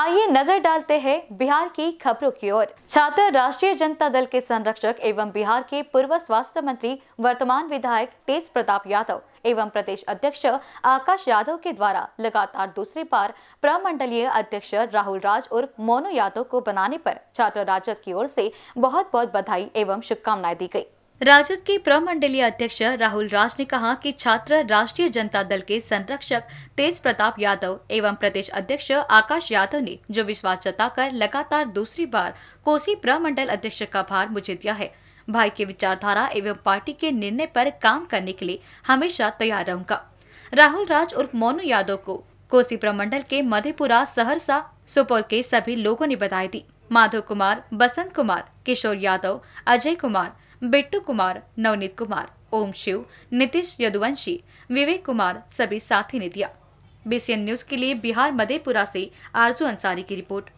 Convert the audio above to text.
आइए नजर डालते हैं बिहार की खबरों की ओर छात्र राष्ट्रीय जनता दल के संरक्षक एवं बिहार के पूर्व स्वास्थ्य मंत्री वर्तमान विधायक तेज प्रताप यादव एवं प्रदेश अध्यक्ष आकाश यादव के द्वारा लगातार दूसरी बार प्रमंडलीय अध्यक्ष राहुल राज और मोनू यादव को बनाने पर छात्र राजद की ओर से बहुत बहुत बधाई एवं शुभकामनाएं दी गयी राजद के प्रमंडलीय अध्यक्ष राहुल राज ने कहा कि छात्र राष्ट्रीय जनता दल के संरक्षक तेज प्रताप यादव एवं प्रदेश अध्यक्ष आकाश यादव ने जो विश्वास जताकर लगातार दूसरी बार कोसी प्रमंडल अध्यक्ष का भार मुझे दिया है भाई के विचारधारा एवं पार्टी के निर्णय पर काम करने के लिए हमेशा तैयार रहूंगा राहुल राज उर्फ मोनू यादव को कोसी प्रमंडल के मधेपुरा सहरसा सुपौल के सभी लोगों ने बधाई दी माधव कुमार बसंत कुमार किशोर यादव अजय कुमार बिट्टू कुमार नवनीत कुमार ओम शिव नीतीश यदुवंशी विवेक कुमार सभी साथी ने दिया बीसीएन न्यूज के लिए बिहार मधेपुरा से आरजू अंसारी की रिपोर्ट